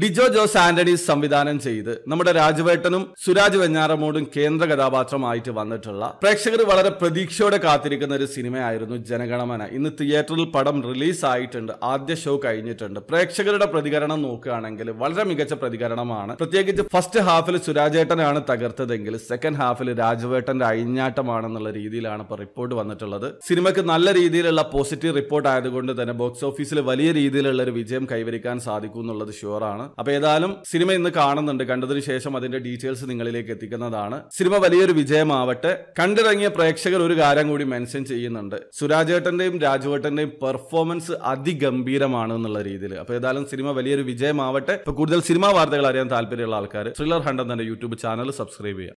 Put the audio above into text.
ഡിജോ ജോസ് ആന്റണി സംവിധാനം ചെയ്ത് നമ്മുടെ രാജവേട്ടനും സുരാജ് വെഞ്ഞാറമോടും കേന്ദ്ര കഥാപാത്രമായിട്ട് വന്നിട്ടുള്ള പ്രേക്ഷകർ വളരെ പ്രതീക്ഷയോടെ കാത്തിരിക്കുന്ന ഒരു സിനിമയായിരുന്നു ജനഗണമന ഇന്ന് തിയേറ്ററിൽ പടം റിലീസ് ആയിട്ടുണ്ട് ആദ്യ ഷോ കഴിഞ്ഞിട്ടുണ്ട് പ്രേക്ഷകരുടെ പ്രതികരണം നോക്കുകയാണെങ്കിൽ വളരെ മികച്ച പ്രതികരണമാണ് പ്രത്യേകിച്ച് ഫസ്റ്റ് ഹാഫിൽ സുരാജേട്ടനാണ് തകർത്തതെങ്കിൽ സെക്കൻഡ് ഹാഫിൽ രാജവേട്ടന്റെ അഴിഞ്ഞാട്ടമാണെന്നുള്ള രീതിയിലാണ് ഇപ്പോൾ റിപ്പോർട്ട് വന്നിട്ടുള്ളത് സിനിമയ്ക്ക് നല്ല രീതിയിലുള്ള പോസിറ്റീവ് റിപ്പോർട്ട് ആയതുകൊണ്ട് തന്നെ ബോക്സ് ഓഫീസിൽ വലിയ രീതിയിലുള്ള ഒരു വിജയം കൈവരിക്കാൻ സാധിക്കും എന്നുള്ളത് ഷുവറാണ് അപ്പോൾ ഏതായാലും സിനിമ ഇന്ന് കാണുന്നുണ്ട് കണ്ടതിന് ശേഷം അതിന്റെ ഡീറ്റെയിൽസ് നിങ്ങളിലേക്ക് എത്തിക്കുന്നതാണ് സിനിമ വലിയൊരു വിജയമാവട്ടെ കണ്ടിറങ്ങിയ പ്രേക്ഷകർ ഒരു കാര്യം കൂടി മെൻഷൻ ചെയ്യുന്നുണ്ട് സുരാജേട്ടന്റെയും രാജുവേട്ടന്റെയും പെർഫോമൻസ് അതിഗംഭീരമാണ് എന്നുള്ള രീതിയിൽ അപ്പോൾ ഏതായാലും സിനിമ വലിയൊരു വിജയമാവട്ടെ ഇപ്പൊ കൂടുതൽ സിനിമാ വാർത്തകൾ അറിയാൻ താല്പര്യമുള്ള ആൾക്കാർ ത്രില്ലർ ഹണ്ടെന്ന് എന്നെ യൂട്യൂബ് ചാനൽ സബ്സ്ക്രൈബ് ചെയ്യുക